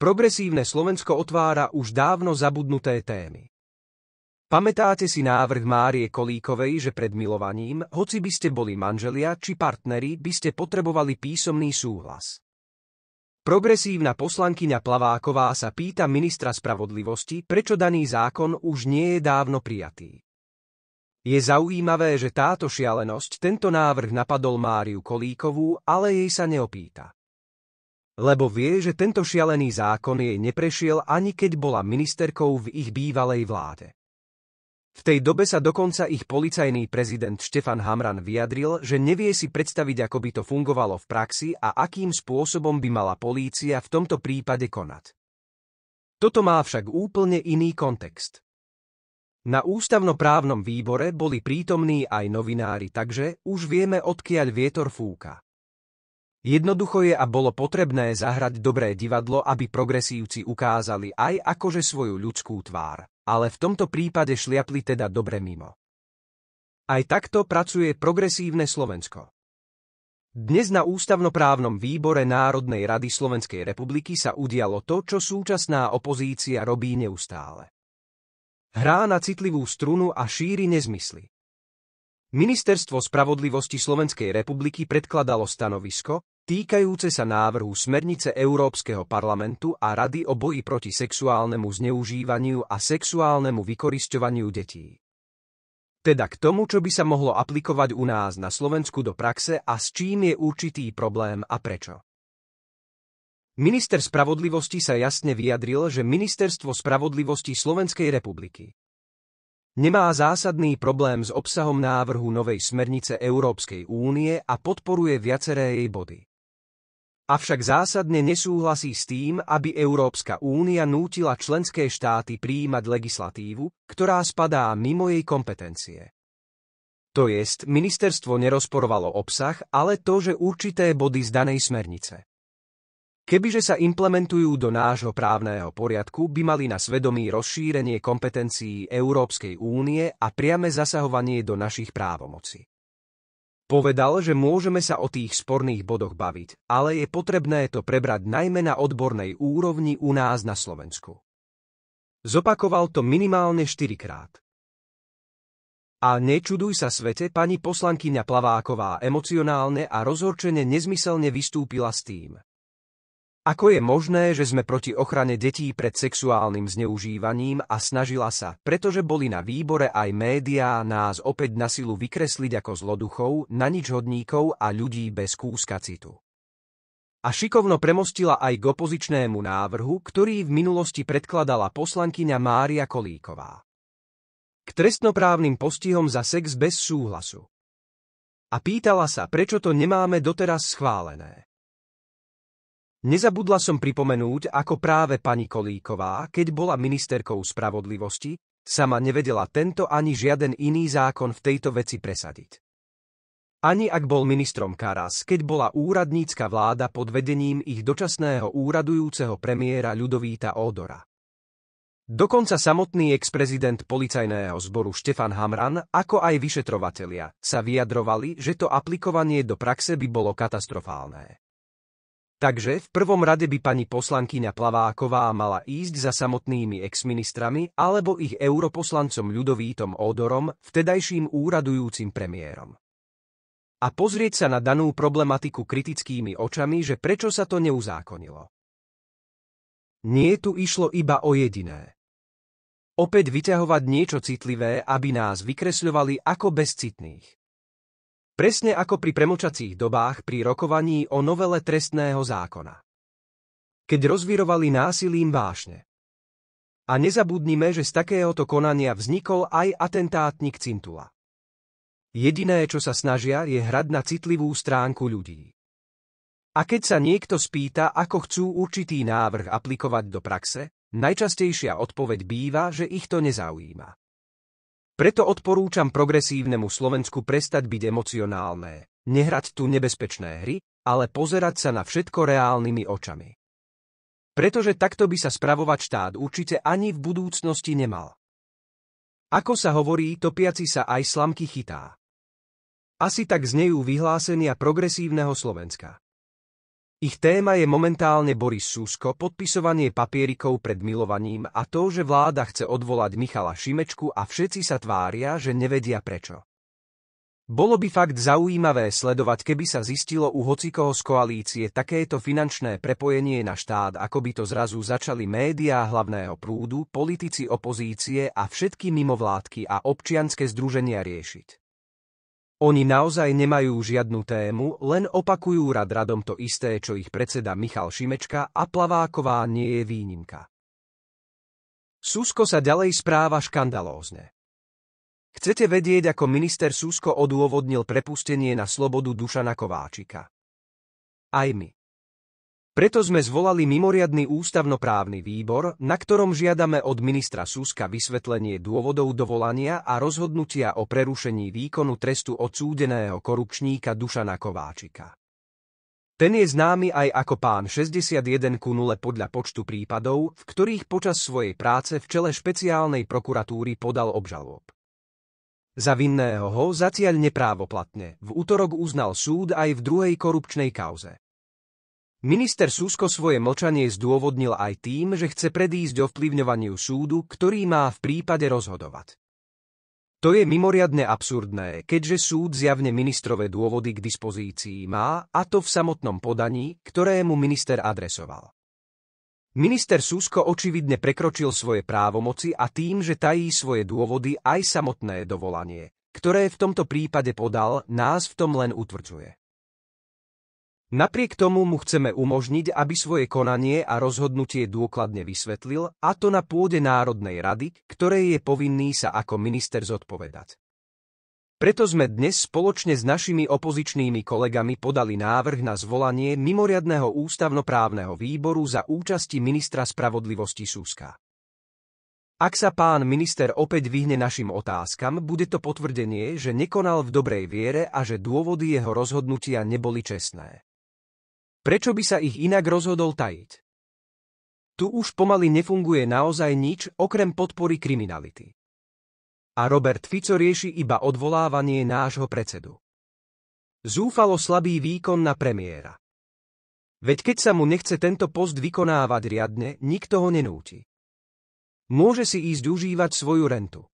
Progresívne Slovensko otvára už dávno zabudnuté témy. Pamätáte si návrh Márie Kolíkovej, že pred milovaním, hoci by ste boli manželia či partneri, by ste potrebovali písomný súhlas. Progresívna poslankyňa Plaváková sa pýta ministra spravodlivosti, prečo daný zákon už nie je dávno prijatý. Je zaujímavé, že táto šialenosť tento návrh napadol Máriu Kolíkovú, ale jej sa neopýta lebo vie, že tento šialený zákon jej neprešiel ani keď bola ministerkou v ich bývalej vláde. V tej dobe sa dokonca ich policajný prezident Štefan Hamran vyjadril, že nevie si predstaviť, ako by to fungovalo v praxi a akým spôsobom by mala polícia v tomto prípade konať. Toto má však úplne iný kontext. Na ústavnoprávnom výbore boli prítomní aj novinári, takže už vieme, odkiaľ vietor fúka. Jednoducho je a bolo potrebné zahrať dobré divadlo, aby progresívci ukázali aj akože svoju ľudskú tvár, ale v tomto prípade šliapli teda dobre mimo. Aj takto pracuje progresívne Slovensko. Dnes na ústavnoprávnom výbore Národnej rady Slovenskej republiky sa udialo to, čo súčasná opozícia robí neustále. Hrá na citlivú strunu a šíri nezmysly. Ministerstvo spravodlivosti Slovenskej republiky predkladalo stanovisko, týkajúce sa návrhu smernice Európskeho parlamentu a Rady o boji proti sexuálnemu zneužívaniu a sexuálnemu vykorisťovaniu detí. Teda k tomu, čo by sa mohlo aplikovať u nás na Slovensku do praxe a s čím je určitý problém a prečo. Minister spravodlivosti sa jasne vyjadril, že Ministerstvo spravodlivosti Slovenskej republiky Nemá zásadný problém s obsahom návrhu novej smernice Európskej únie a podporuje viaceré jej body. Avšak zásadne nesúhlasí s tým, aby Európska únia nútila členské štáty prijímať legislatívu, ktorá spadá mimo jej kompetencie. To jest, ministerstvo nerozporovalo obsah, ale to, že určité body z danej smernice. Kebyže sa implementujú do nášho právneho poriadku, by mali na svedomí rozšírenie kompetencií Európskej únie a priame zasahovanie do našich právomocí. Povedal, že môžeme sa o tých sporných bodoch baviť, ale je potrebné to prebrať najmä na odbornej úrovni u nás na Slovensku. Zopakoval to minimálne štyrikrát. A nečuduj sa svete, pani poslankyňa Plaváková emocionálne a rozhorčene nezmyselne vystúpila s tým, ako je možné, že sme proti ochrane detí pred sexuálnym zneužívaním a snažila sa, pretože boli na výbore aj médiá nás opäť na silu vykresliť ako zloduchov, na nič hodníkov a ľudí bez kúska citu. A šikovno premostila aj k opozičnému návrhu, ktorý v minulosti predkladala poslankyňa Mária Kolíková. K trestnoprávnym postihom za sex bez súhlasu. A pýtala sa, prečo to nemáme doteraz schválené. Nezabudla som pripomenúť, ako práve pani Kolíková, keď bola ministerkou spravodlivosti, sama nevedela tento ani žiaden iný zákon v tejto veci presadiť. Ani ak bol ministrom Karas, keď bola úradnícka vláda pod vedením ich dočasného úradujúceho premiéra Ľudovíta Ódora. Dokonca samotný ex-prezident policajného zboru Štefan Hamran, ako aj vyšetrovatelia, sa vyjadrovali, že to aplikovanie do praxe by bolo katastrofálne. Takže v prvom rade by pani poslankyňa Plaváková mala ísť za samotnými exministrami alebo ich europoslancom ľudovítom Odorom, vtedajším úradujúcim premiérom. A pozrieť sa na danú problematiku kritickými očami, že prečo sa to neuzákonilo. Nie tu išlo iba o jediné. Opäť vyťahovať niečo citlivé, aby nás vykresľovali ako bezcitných. Presne ako pri premočacích dobách pri rokovaní o novele trestného zákona. Keď rozvirovali násilím vášne. A nezabudnime, že z takéhoto konania vznikol aj atentátnik Cintula. Jediné, čo sa snažia, je hrať na citlivú stránku ľudí. A keď sa niekto spýta, ako chcú určitý návrh aplikovať do praxe, najčastejšia odpoveď býva, že ich to nezaujíma. Preto odporúčam progresívnemu Slovensku prestať byť emocionálne, nehrať tu nebezpečné hry, ale pozerať sa na všetko reálnymi očami. Pretože takto by sa spravovať štát určite ani v budúcnosti nemal. Ako sa hovorí, topiaci sa aj slamky chytá. Asi tak znejú vyhlásenia progresívneho Slovenska. Ich téma je momentálne Boris Susko, podpisovanie papierikov pred milovaním a to, že vláda chce odvolať Michala Šimečku a všetci sa tvária, že nevedia prečo. Bolo by fakt zaujímavé sledovať, keby sa zistilo u hocikoho z koalície takéto finančné prepojenie na štát, ako by to zrazu začali médiá hlavného prúdu, politici opozície a všetky mimovládky a občianske združenia riešiť. Oni naozaj nemajú žiadnu tému, len opakujú rad radom to isté, čo ich predseda Michal Šimečka a Plaváková nie je výnimka. Susko sa ďalej správa škandalózne. Chcete vedieť, ako minister Susko odôvodnil prepustenie na slobodu Dušana Kováčika? Aj my. Preto sme zvolali mimoriadny ústavnoprávny výbor, na ktorom žiadame od ministra Suska vysvetlenie dôvodov dovolania a rozhodnutia o prerušení výkonu trestu odsúdeného korupčníka Dušana Kováčika. Ten je známy aj ako pán 61 ku 0 podľa počtu prípadov, v ktorých počas svojej práce v čele špeciálnej prokuratúry podal obžalob. Za vinného ho zatiaľ neprávoplatne v útorok uznal súd aj v druhej korupčnej kauze. Minister Susko svoje močanie zdôvodnil aj tým, že chce predísť ovplyvňovaniu súdu, ktorý má v prípade rozhodovať. To je mimoriadne absurdné, keďže súd zjavne ministrové dôvody k dispozícii má, a to v samotnom podaní, ktorému minister adresoval. Minister Susko očividne prekročil svoje právomoci a tým, že tají svoje dôvody aj samotné dovolanie, ktoré v tomto prípade podal, nás v tom len utvrdzuje. Napriek tomu mu chceme umožniť, aby svoje konanie a rozhodnutie dôkladne vysvetlil, a to na pôde Národnej rady, ktorej je povinný sa ako minister zodpovedať. Preto sme dnes spoločne s našimi opozičnými kolegami podali návrh na zvolanie mimoriadného ústavnoprávneho výboru za účasti ministra spravodlivosti Súska. Ak sa pán minister opäť vyhne našim otázkam, bude to potvrdenie, že nekonal v dobrej viere a že dôvody jeho rozhodnutia neboli čestné. Prečo by sa ich inak rozhodol tajiť? Tu už pomaly nefunguje naozaj nič okrem podpory kriminality. A Robert Fico rieši iba odvolávanie nášho predsedu. Zúfalo slabý výkon na premiéra. Veď keď sa mu nechce tento post vykonávať riadne, nikto ho nenúti. Môže si ísť užívať svoju rentu.